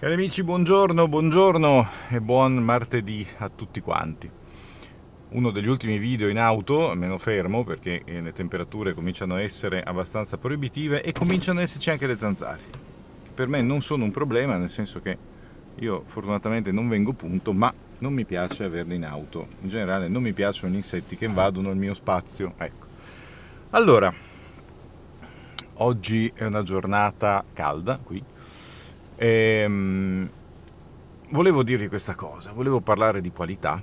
Cari amici, buongiorno, buongiorno e buon martedì a tutti quanti. Uno degli ultimi video in auto, me lo fermo perché eh, le temperature cominciano a essere abbastanza proibitive e cominciano ad esserci anche le zanzare. Per me non sono un problema, nel senso che io fortunatamente non vengo punto, ma non mi piace averle in auto. In generale non mi piacciono gli insetti che invadono il mio spazio. Ecco. Allora, oggi è una giornata calda qui, Ehm, volevo dirvi questa cosa, volevo parlare di qualità,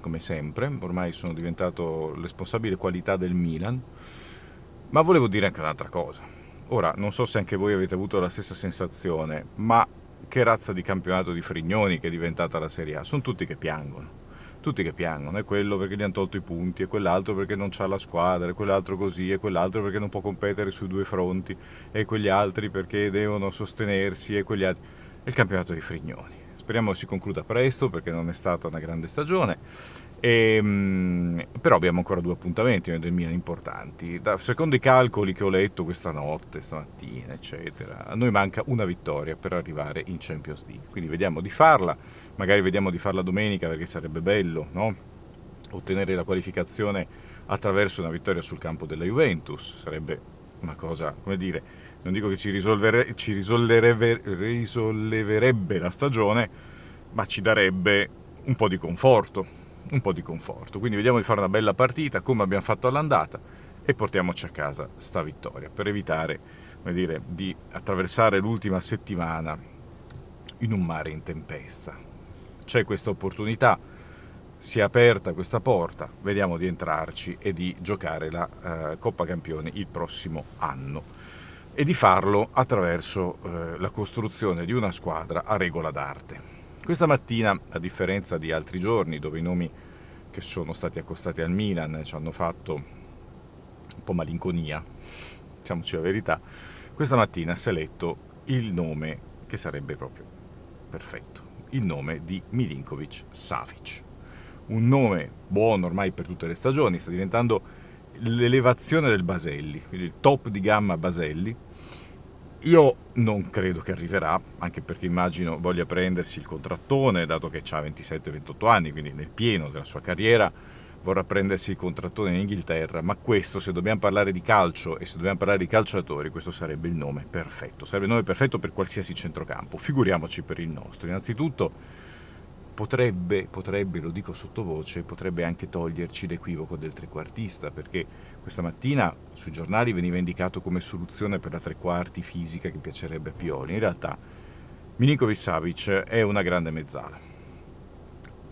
come sempre, ormai sono diventato responsabile qualità del Milan, ma volevo dire anche un'altra cosa. Ora, non so se anche voi avete avuto la stessa sensazione, ma che razza di campionato di frignoni che è diventata la Serie A, sono tutti che piangono tutti che piangono, è quello perché gli hanno tolto i punti, è quell'altro perché non c'ha la squadra, è quell'altro così, è quell'altro perché non può competere su due fronti, è quegli altri perché devono sostenersi, e quegli altri... È il campionato di frignoni. Speriamo si concluda presto perché non è stata una grande stagione. E, ehm, però abbiamo ancora due appuntamenti del Milan importanti. Da, secondo i calcoli che ho letto questa notte, stamattina, eccetera, a noi manca una vittoria per arrivare in Champions League. Quindi vediamo di farla magari vediamo di farla domenica perché sarebbe bello no? ottenere la qualificazione attraverso una vittoria sul campo della Juventus, sarebbe una cosa, come dire, non dico che ci, ci risolleverebbe la stagione, ma ci darebbe un po' di conforto, un po' di conforto. Quindi vediamo di fare una bella partita come abbiamo fatto all'andata e portiamoci a casa sta vittoria per evitare dire, di attraversare l'ultima settimana in un mare in tempesta c'è questa opportunità, si è aperta questa porta, vediamo di entrarci e di giocare la eh, Coppa Campione il prossimo anno e di farlo attraverso eh, la costruzione di una squadra a regola d'arte. Questa mattina, a differenza di altri giorni dove i nomi che sono stati accostati al Milan ci hanno fatto un po' malinconia, diciamoci la verità, questa mattina si è letto il nome che sarebbe proprio perfetto il nome di Milinkovic Savic. Un nome buono ormai per tutte le stagioni, sta diventando l'elevazione del Baselli, quindi il top di gamma Baselli. Io non credo che arriverà, anche perché immagino voglia prendersi il contrattone, dato che ha 27-28 anni, quindi nel pieno della sua carriera vorrà prendersi il contrattone in Inghilterra, ma questo se dobbiamo parlare di calcio e se dobbiamo parlare di calciatori, questo sarebbe il nome perfetto, sarebbe il nome perfetto per qualsiasi centrocampo, figuriamoci per il nostro. Innanzitutto potrebbe, potrebbe, lo dico sottovoce, potrebbe anche toglierci l'equivoco del trequartista, perché questa mattina sui giornali veniva indicato come soluzione per la trequarti fisica che piacerebbe a Pioli, in realtà Milinkovic Savic è una grande mezzala,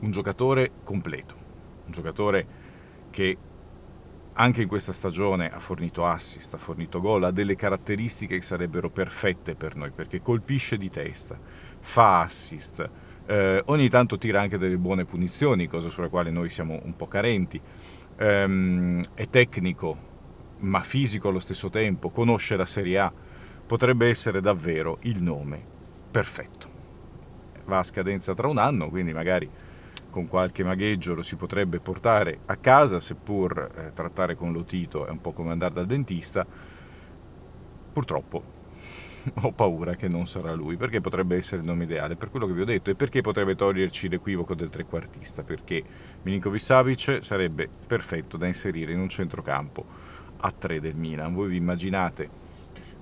un giocatore completo un giocatore che anche in questa stagione ha fornito assist, ha fornito gol, ha delle caratteristiche che sarebbero perfette per noi perché colpisce di testa, fa assist, eh, ogni tanto tira anche delle buone punizioni, cosa sulla quale noi siamo un po' carenti, ehm, è tecnico ma fisico allo stesso tempo, conosce la Serie A, potrebbe essere davvero il nome perfetto. Va a scadenza tra un anno, quindi magari con qualche magheggio lo si potrebbe portare a casa, seppur eh, trattare con l'otito è un po' come andare dal dentista, purtroppo ho paura che non sarà lui, perché potrebbe essere il nome ideale, per quello che vi ho detto, e perché potrebbe toglierci l'equivoco del trequartista, perché Milinkovic Savic sarebbe perfetto da inserire in un centrocampo a 3 del Milan. Voi vi immaginate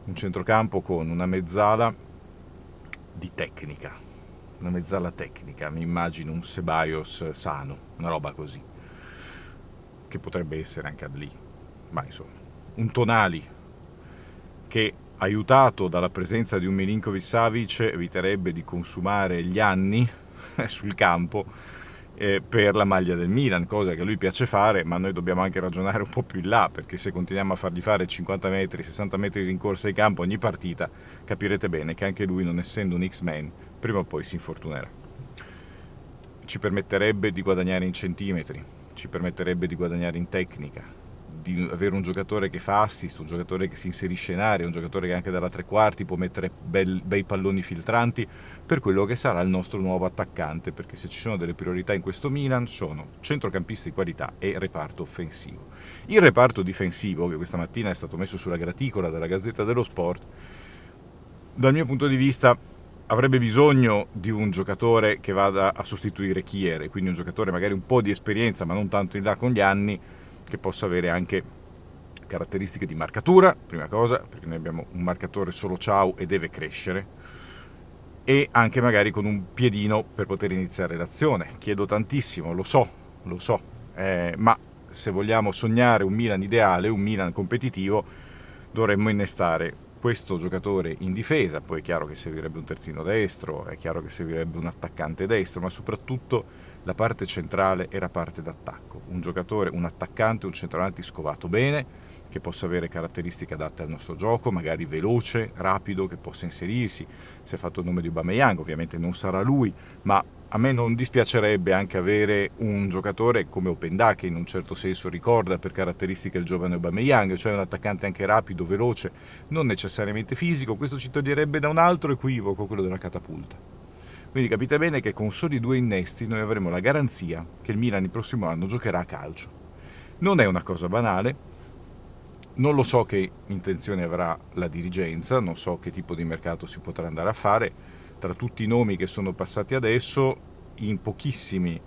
un centrocampo con una mezzala di tecnica, una mezzala tecnica, mi immagino un Sebaios sano, una roba così, che potrebbe essere anche Adli, ma insomma, un Tonali che aiutato dalla presenza di un Milinkovic Savic eviterebbe di consumare gli anni eh, sul campo eh, per la maglia del Milan, cosa che a lui piace fare, ma noi dobbiamo anche ragionare un po' più in là, perché se continuiamo a fargli fare 50 metri, 60 metri di rincorsa di campo ogni partita, capirete bene che anche lui, non essendo un X-Men, prima o poi si infortunerà. Ci permetterebbe di guadagnare in centimetri, ci permetterebbe di guadagnare in tecnica, di avere un giocatore che fa assist, un giocatore che si inserisce in area, un giocatore che anche dalla tre quarti può mettere bel, bei palloni filtranti per quello che sarà il nostro nuovo attaccante, perché se ci sono delle priorità in questo Milan sono centrocampista di qualità e reparto offensivo. Il reparto difensivo, che questa mattina è stato messo sulla graticola della Gazzetta dello Sport, dal mio punto di vista avrebbe bisogno di un giocatore che vada a sostituire Chiere, quindi un giocatore magari un po' di esperienza, ma non tanto in là con gli anni, che possa avere anche caratteristiche di marcatura, prima cosa, perché noi abbiamo un marcatore solo ciao e deve crescere, e anche magari con un piedino per poter iniziare l'azione. Chiedo tantissimo, lo so, lo so, eh, ma se vogliamo sognare un Milan ideale, un Milan competitivo, dovremmo innestare questo giocatore in difesa, poi è chiaro che servirebbe un terzino destro, è chiaro che servirebbe un attaccante destro, ma soprattutto la parte centrale era parte d'attacco. Un giocatore, un attaccante, un centravanti scovato bene, che possa avere caratteristiche adatte al nostro gioco, magari veloce, rapido, che possa inserirsi. Si è fatto il nome di Aubameyang, ovviamente non sarà lui, ma a me non dispiacerebbe anche avere un giocatore come Openda che in un certo senso ricorda per caratteristiche il giovane Aubameyang, cioè un attaccante anche rapido, veloce, non necessariamente fisico, questo ci toglierebbe da un altro equivoco, quello della catapulta. Quindi capite bene che con soli due innesti noi avremo la garanzia che il Milan il prossimo anno giocherà a calcio. Non è una cosa banale, non lo so che intenzione avrà la dirigenza, non so che tipo di mercato si potrà andare a fare. Tra tutti i nomi che sono passati adesso, in pochissimi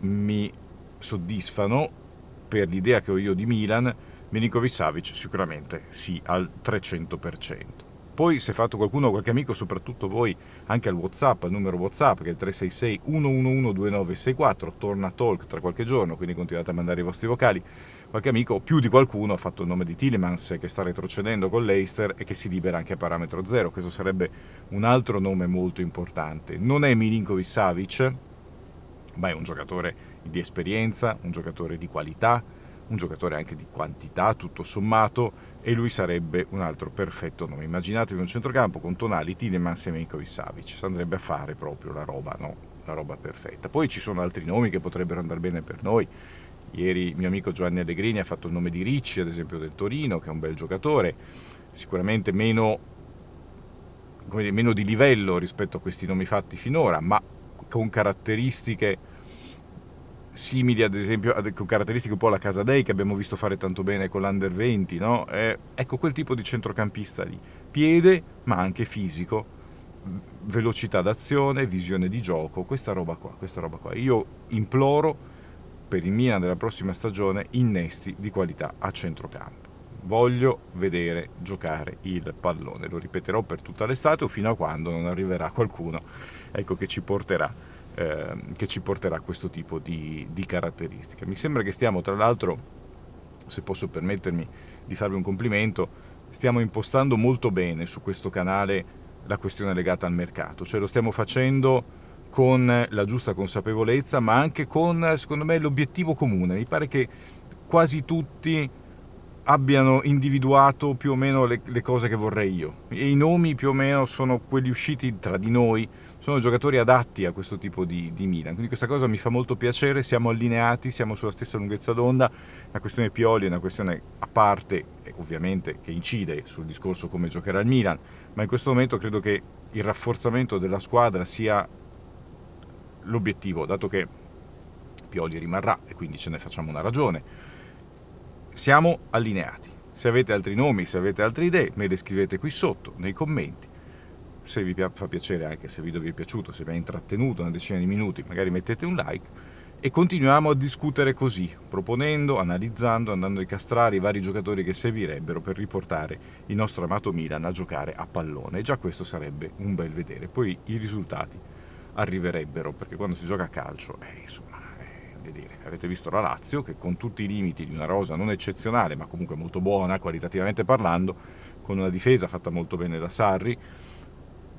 mi soddisfano per l'idea che ho io di Milan, Milinkovic Savic sicuramente sì al 300%. Poi se fate qualcuno, qualche amico, soprattutto voi, anche al Whatsapp, al numero Whatsapp che è il 366 111 2964, torna Talk tra qualche giorno, quindi continuate a mandare i vostri vocali. Qualche amico, più di qualcuno, ha fatto il nome di Tillemans che sta retrocedendo con l'Eister e che si libera anche a parametro zero. Questo sarebbe un altro nome molto importante. Non è Milinkovic Savic, ma è un giocatore di esperienza, un giocatore di qualità, un giocatore anche di quantità tutto sommato e lui sarebbe un altro perfetto nome. Immaginatevi un centrocampo con Tonali, Tinemans e Minkovic Savic, si andrebbe a fare proprio la roba, no? la roba perfetta. Poi ci sono altri nomi che potrebbero andare bene per noi. Ieri mio amico Giovanni Allegrini ha fatto il nome di Ricci, ad esempio del Torino, che è un bel giocatore, sicuramente meno, dire, meno di livello rispetto a questi nomi fatti finora, ma con caratteristiche simili ad esempio ad, con caratteristiche un po' alla Casa Dei che abbiamo visto fare tanto bene con l'Under 20, no? eh, ecco quel tipo di centrocampista lì, piede ma anche fisico, velocità d'azione, visione di gioco, questa roba qua, questa roba qua. Io imploro per il Milan della prossima stagione innesti di qualità a centrocampo. Voglio vedere giocare il pallone, lo ripeterò per tutta l'estate o fino a quando non arriverà qualcuno ecco, che ci porterà Ehm, che ci porterà a questo tipo di, di caratteristiche. Mi sembra che stiamo, tra l'altro, se posso permettermi di farvi un complimento, stiamo impostando molto bene su questo canale la questione legata al mercato, cioè lo stiamo facendo con la giusta consapevolezza, ma anche con, secondo me, l'obiettivo comune. Mi pare che quasi tutti abbiano individuato più o meno le, le, cose che vorrei io e i nomi più o meno sono quelli usciti tra di noi, sono giocatori adatti a questo tipo di, di Milan, quindi questa cosa mi fa molto piacere, siamo allineati, siamo sulla stessa lunghezza d'onda, la questione Pioli è una questione a parte, eh, ovviamente che incide sul discorso come giocherà il Milan, ma in questo momento credo che il rafforzamento della squadra sia l'obiettivo, dato che Pioli rimarrà e quindi ce ne facciamo una ragione siamo allineati. Se avete altri nomi, se avete altre idee, me le scrivete qui sotto, nei commenti. Se vi fa piacere, anche se il video vi è piaciuto, se vi ha intrattenuto una decina di minuti, magari mettete un like e continuiamo a discutere così, proponendo, analizzando, andando a incastrare i vari giocatori che servirebbero per riportare il nostro amato Milan a giocare a pallone. E già questo sarebbe un bel vedere. Poi i risultati arriverebbero, perché quando si gioca a calcio, eh, insomma, vedere. Avete visto la Lazio che con tutti i limiti di una rosa non eccezionale, ma comunque molto buona qualitativamente parlando, con una difesa fatta molto bene da Sarri,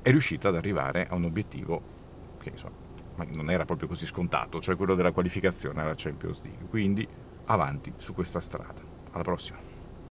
è riuscita ad arrivare a un obiettivo che insomma non era proprio così scontato, cioè quello della qualificazione alla Champions League. Quindi avanti su questa strada. Alla prossima.